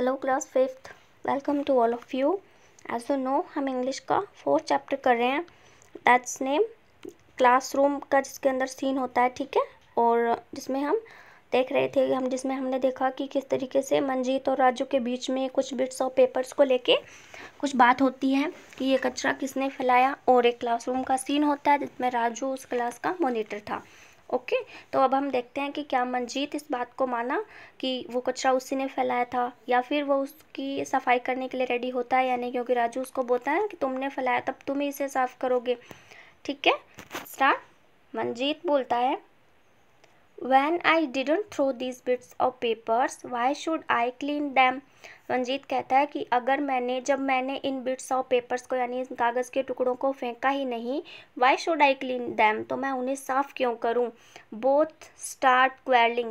Hello class fifth welcome to all of you as you know हम English का fourth chapter कर रहे हैं दैट्स नेम क्लासरूम का जिसके अंदर सीन होता है ठीक है और जिसमें हम देख रहे थे हम जिसमें हमने देखा कि किस तरीके से मंजीत और राजू के बीच में कुछ बिट्स और पेपर्स को लेके कुछ बात होती है कि ये कचरा किसने फैलाया और एक क्लासरूम का सीन होता है जिसमें राजू उस क्लास का मोनिटर था ओके तो अब हम देखते हैं कि क्या मंजीत इस बात को माना कि वो कचरा उसी ने फैलाया था या फिर वो उसकी सफाई करने के लिए रेडी होता है या नहीं क्योंकि राजू उसको बोलता है कि तुमने फैलाया तब तुम ही इसे साफ़ करोगे ठीक है स्टार्ट मंजीत बोलता है when I didn't throw this bits of papers why should I clean them? Ranjeet कहता है कि अगर मैंने जब मैंने इन बिट्स ऑफ पेपर्स को यानी इन कागज़ के टुकड़ों को फेंका ही नहीं why should I clean them तो मैं उन्हें साफ़ क्यों करूँ both start quarrelling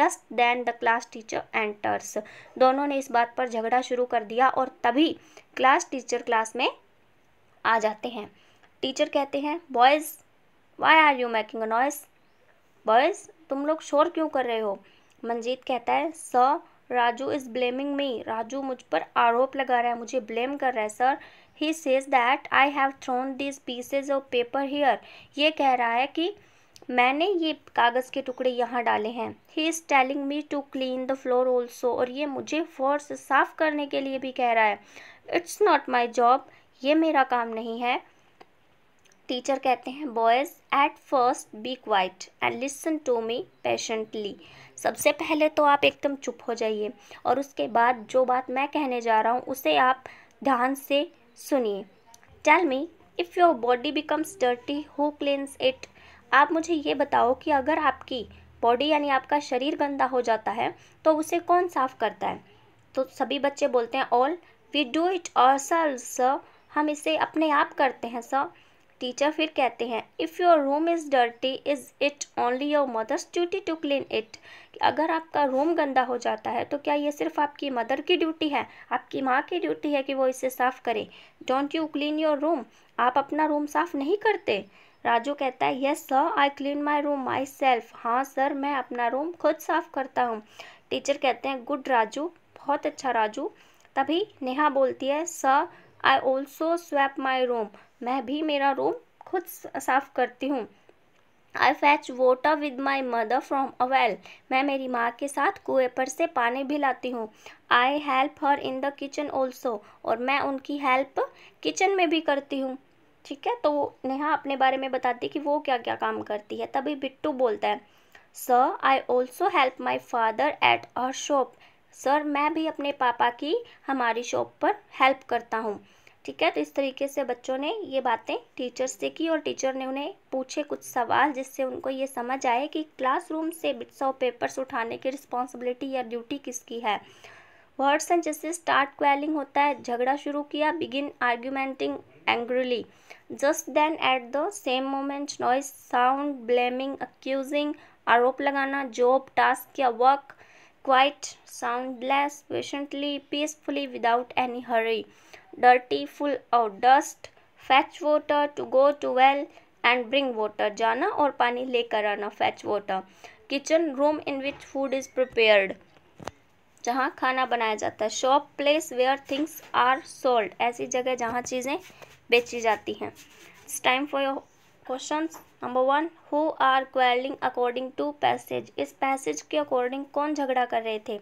just then the class teacher enters दोनों ने इस बात पर झगड़ा शुरू कर दिया और तभी क्लास टीचर क्लास में आ जाते हैं टीचर कहते हैं boys why are you making a noise boys तुम लोग शोर क्यों कर रहे हो मंजीत कहता है sir Raju is blaming me Raju मुझ पर आरोप लगा रहा है मुझे ब्लेम कर रहा है sir he says that I have thrown this pieces of paper here ये कह रहा है कि मैंने ये कागज़ के टुकड़े यहाँ डाले हैं he is telling me to clean the floor also और ये मुझे फ्लोर से साफ़ करने के लिए भी कह रहा है इट्स नॉट माई जॉब ये मेरा काम नहीं है टीचर कहते हैं boys at first be quiet and listen to me patiently सबसे पहले तो आप एकदम चुप हो जाइए और उसके बाद जो बात मैं कहने जा रहा हूँ उसे आप ध्यान से सुनिए tell me if your body becomes dirty who cleans it आप मुझे ये बताओ कि अगर आपकी बॉडी यानी आपका शरीर गंदा हो जाता है तो उसे कौन साफ़ करता है तो सभी बच्चे बोलते हैं ऑल वी डू इट और सर सर हम इसे अपने आप करते हैं सर टीचर फिर कहते हैं if your room is dirty is it only your mother's duty to clean it अगर आपका रूम गंदा हो जाता है तो क्या ये सिर्फ आपकी मदर की ड्यूटी है आपकी माँ की ड्यूटी है कि वो इसे साफ़ करे don't you clean your room आप अपना रूम साफ़ नहीं करते राजू कहता है yes sir I clean my room myself हाँ सर मैं अपना रूम खुद साफ़ करता हूँ टीचर कहते हैं गुड राजू बहुत अच्छा राजू तभी नेहा बोलती है sir I also sweep my room मैं भी मेरा रूम खुद साफ करती हूँ I fetch water with my mother from a well मैं मेरी माँ के साथ कुएं पर से पानी भी लाती हूँ I help her in the kitchen also और मैं उनकी हेल्प किचन में भी करती हूँ ठीक है तो नेहा अपने बारे में बताती कि वो क्या क्या काम करती है तभी बिट्टू बोलता है sir I also help my father at our shop sir मैं भी अपने पापा की हमारी शॉप पर हेल्प करता हूँ ठीक है तो इस तरीके से बच्चों ने ये बातें टीचर से की और टीचर ने उन्हें पूछे कुछ सवाल जिससे उनको ये समझ आए कि क्लासरूम से बिट्स ऑफ पेपर्स उठाने की रिस्पॉन्सिबिलिटी या ड्यूटी किसकी है वर्ड्स एंड जैसे स्टार्ट क्वेलिंग होता है झगड़ा शुरू किया begin argumenting angrily just then at the same moment noise sound blaming accusing आरोप लगाना जॉब टास्क या work quite soundless, patiently, peacefully, without any hurry. Dirty, full of dust, fetch water, to go to well and bring water. Jana और पानी लेकर आना, fetch water. Kitchen room in which food is prepared. जहाँ खाना बनाया जाता है shop place where things are sold ऐसी जगह जहाँ चीज़ें बेची जाती हैं it's time for your question number one who are quarrelling according to passage इस पैसेज के अकॉर्डिंग कौन झगड़ा कर रहे थे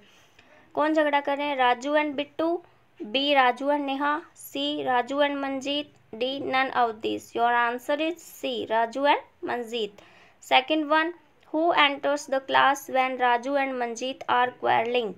कौन झगड़ा कर रहे हैं Raju and Bittu B Raju and Neha C Raju and Manjeet D none of this your answer is C Raju and Manjeet second one who enters the class when Raju and Manjeet are quarrelling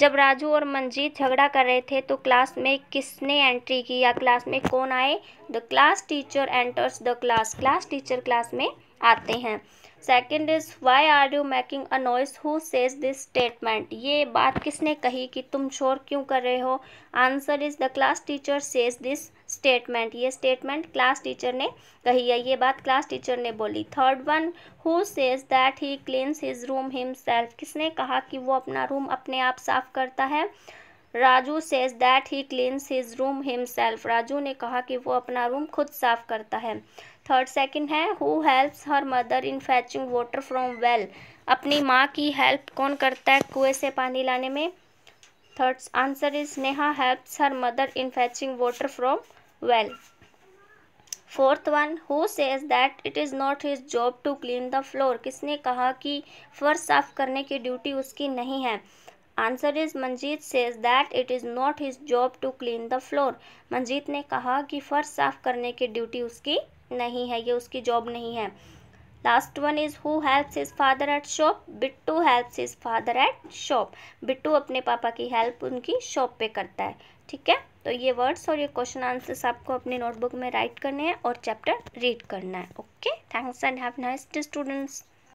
जब राजू और मंजीत झगड़ा कर रहे थे तो क्लास में किसने एंट्री की या क्लास में कौन आए the class teacher enters the class class teacher class में आते हैं second is why are you making a noise who says this statement ये बात किसने कही कि तुम शोर क्यों कर रहे हो answer is the class teacher says this statement ये स्टेटमेंट क्लास टीचर ने कही है ये बात क्लास टीचर ने बोली third one who says that he cleans his room himself किसने कहा कि वो अपना रूम अपने आप साफ करता है Raju says that he cleans his room himself Raju ने कहा कि वो अपना रूम खुद साफ करता है थर्ड सेकंड है who helps her mother in fetching water from well अपनी माँ की हेल्प कौन करता है कुएं से पानी लाने में third answer is Neha helps her mother in fetching water from well fourth one who says that it is not his job to clean the floor किसने कहा कि फर्श साफ करने की ड्यूटी उसकी नहीं है answer is Manjeet says that it is not his job to clean the floor Manjeet ने कहा कि फर्श साफ करने की ड्यूटी उसकी नहीं है ये उसकी जॉब नहीं है last one is who helps his father at shop Bittu helps his father at shop Bittu अपने पापा की हेल्प उनकी शॉप पे करता है ठीक है तो ये वर्ड्स और ये क्वेश्चन आंसर्स आपको अपने नोटबुक में राइट करने हैं और चैप्टर रीड करना है okay thanks and have nice students